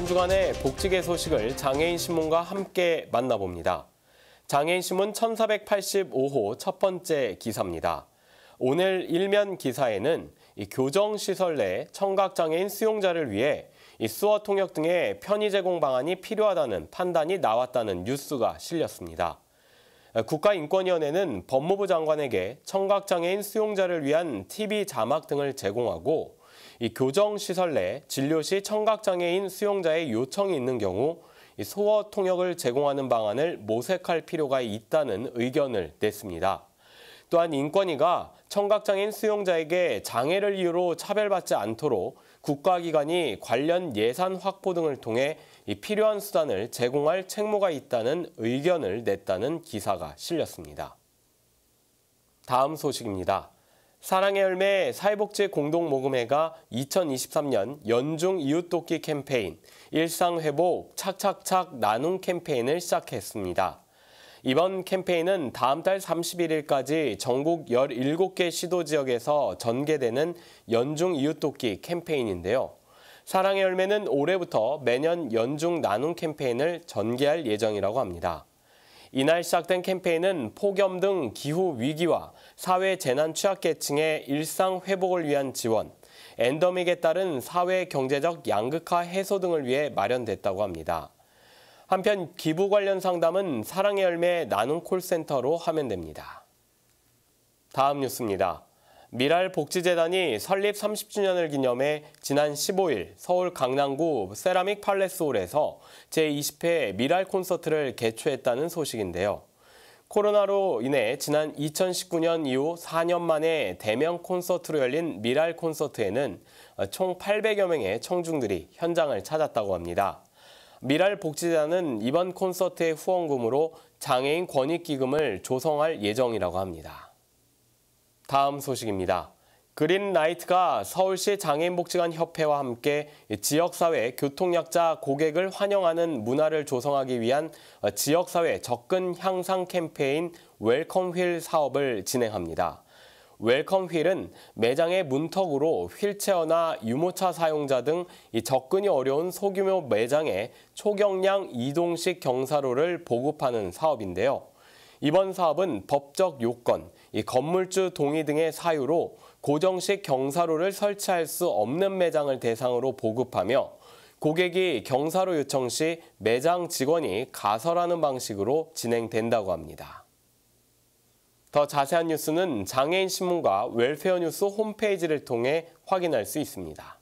한 주간의 복지계 소식을 장애인 신문과 함께 만나봅니다. 장애인 신문 1485호 첫 번째 기사입니다. 오늘 일면 기사에는 교정시설 내 청각장애인 수용자를 위해 수어 통역 등의 편의 제공 방안이 필요하다는 판단이 나왔다는 뉴스가 실렸습니다. 국가인권위원회는 법무부 장관에게 청각장애인 수용자를 위한 TV 자막 등을 제공하고 이 교정시설 내 진료시 청각장애인 수용자의 요청이 있는 경우 소어 통역을 제공하는 방안을 모색할 필요가 있다는 의견을 냈습니다. 또한 인권위가 청각장애인 수용자에게 장애를 이유로 차별받지 않도록 국가기관이 관련 예산 확보 등을 통해 필요한 수단을 제공할 책무가 있다는 의견을 냈다는 기사가 실렸습니다. 다음 소식입니다. 사랑의 열매 사회복지 공동모금회가 2023년 연중 이웃돕기 캠페인 일상회복 착착착 나눔 캠페인을 시작했습니다. 이번 캠페인은 다음 달 31일까지 전국 17개 시도지역에서 전개되는 연중 이웃돕기 캠페인인데요. 사랑의 열매는 올해부터 매년 연중 나눔 캠페인을 전개할 예정이라고 합니다. 이날 시작된 캠페인은 폭염 등 기후 위기와 사회 재난 취약계층의 일상 회복을 위한 지원, 엔더믹에 따른 사회 경제적 양극화 해소 등을 위해 마련됐다고 합니다. 한편 기부 관련 상담은 사랑의 열매 나눔 콜센터로 하면 됩니다. 다음 뉴스입니다. 미랄 복지재단이 설립 30주년을 기념해 지난 15일 서울 강남구 세라믹 팔레스홀에서 제20회 미랄 콘서트를 개최했다는 소식인데요. 코로나로 인해 지난 2019년 이후 4년 만에 대면 콘서트로 열린 미랄 콘서트에는 총 800여 명의 청중들이 현장을 찾았다고 합니다. 미랄 복지재단은 이번 콘서트의 후원금으로 장애인 권익기금을 조성할 예정이라고 합니다. 다음 소식입니다. 그린라이트가 서울시 장애인복지관 협회와 함께 지역사회 교통약자 고객을 환영하는 문화를 조성하기 위한 지역사회 접근 향상 캠페인 웰컴휠 사업을 진행합니다. 웰컴휠은 매장의 문턱으로 휠체어나 유모차 사용자 등 접근이 어려운 소규모 매장에 초경량 이동식 경사로를 보급하는 사업인데요. 이번 사업은 법적 요건, 건물주 동의 등의 사유로 고정식 경사로를 설치할 수 없는 매장을 대상으로 보급하며 고객이 경사로 요청 시 매장 직원이 가설하는 방식으로 진행된다고 합니다. 더 자세한 뉴스는 장애인신문과 웰페어뉴스 홈페이지를 통해 확인할 수 있습니다.